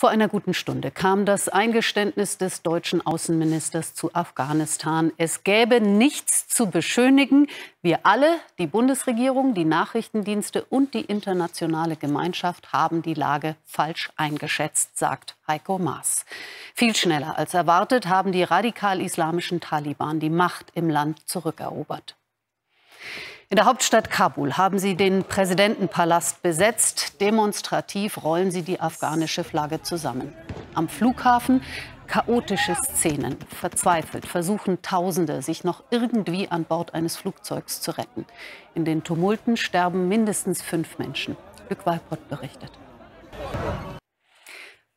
Vor einer guten Stunde kam das Eingeständnis des deutschen Außenministers zu Afghanistan. Es gäbe nichts zu beschönigen. Wir alle, die Bundesregierung, die Nachrichtendienste und die internationale Gemeinschaft haben die Lage falsch eingeschätzt, sagt Heiko Maas. Viel schneller als erwartet haben die radikal-islamischen Taliban die Macht im Land zurückerobert. In der Hauptstadt Kabul haben sie den Präsidentenpalast besetzt. Demonstrativ rollen sie die afghanische Flagge zusammen. Am Flughafen chaotische Szenen. Verzweifelt versuchen Tausende, sich noch irgendwie an Bord eines Flugzeugs zu retten. In den Tumulten sterben mindestens fünf Menschen. Glück Walpott berichtet.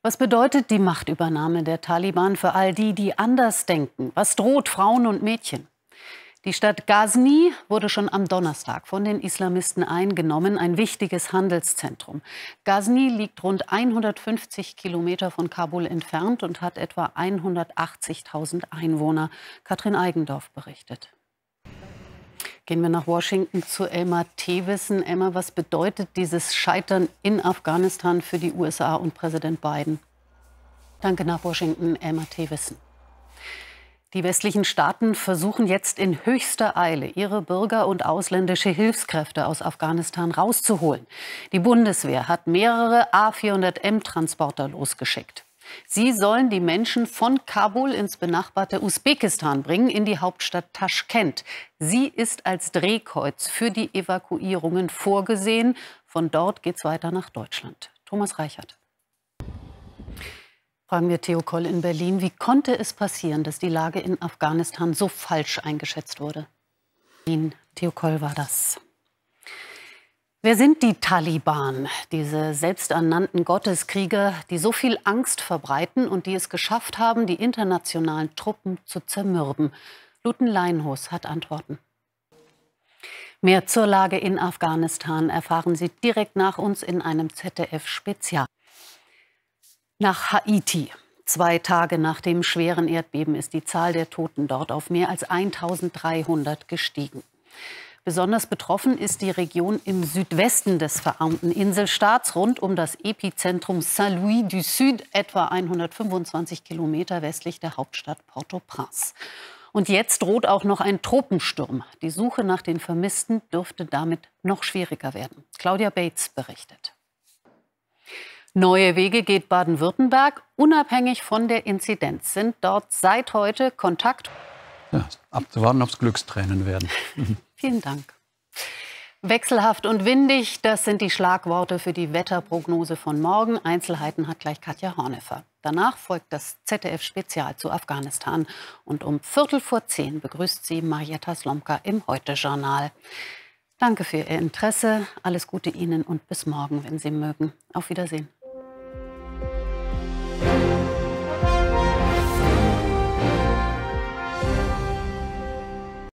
Was bedeutet die Machtübernahme der Taliban für all die, die anders denken? Was droht Frauen und Mädchen? Die Stadt Ghazni wurde schon am Donnerstag von den Islamisten eingenommen, ein wichtiges Handelszentrum. Ghazni liegt rund 150 Kilometer von Kabul entfernt und hat etwa 180.000 Einwohner. Katrin Eigendorf berichtet. Gehen wir nach Washington zu Elmar Tewissen. Emma, was bedeutet dieses Scheitern in Afghanistan für die USA und Präsident Biden? Danke nach Washington, Elmar Tewissen. Die westlichen Staaten versuchen jetzt in höchster Eile, ihre Bürger und ausländische Hilfskräfte aus Afghanistan rauszuholen. Die Bundeswehr hat mehrere A400M-Transporter losgeschickt. Sie sollen die Menschen von Kabul ins benachbarte Usbekistan bringen, in die Hauptstadt Taschkent. Sie ist als Drehkreuz für die Evakuierungen vorgesehen. Von dort geht's weiter nach Deutschland. Thomas Reichert. Fragen wir Theo Koll in Berlin. Wie konnte es passieren, dass die Lage in Afghanistan so falsch eingeschätzt wurde? Berlin, Theo Koll war das. Wer sind die Taliban, diese selbsternannten Gotteskrieger, die so viel Angst verbreiten und die es geschafft haben, die internationalen Truppen zu zermürben? Luten Leinhos hat Antworten. Mehr zur Lage in Afghanistan erfahren Sie direkt nach uns in einem ZDF-Spezial. Nach Haiti. Zwei Tage nach dem schweren Erdbeben ist die Zahl der Toten dort auf mehr als 1300 gestiegen. Besonders betroffen ist die Region im Südwesten des verarmten Inselstaats, rund um das Epizentrum Saint-Louis du Sud, etwa 125 Kilometer westlich der Hauptstadt Port-au-Prince. Und jetzt droht auch noch ein Tropensturm. Die Suche nach den Vermissten dürfte damit noch schwieriger werden. Claudia Bates berichtet. Neue Wege geht Baden-Württemberg. Unabhängig von der Inzidenz sind dort seit heute Kontakt. Ja, abzuwarten, ob es Glückstränen werden. Vielen Dank. Wechselhaft und windig, das sind die Schlagworte für die Wetterprognose von morgen. Einzelheiten hat gleich Katja Hornefer. Danach folgt das ZDF-Spezial zu Afghanistan. Und um Viertel vor zehn begrüßt sie Marietta Slomka im Heute-Journal. Danke für Ihr Interesse. Alles Gute Ihnen und bis morgen, wenn Sie mögen. Auf Wiedersehen.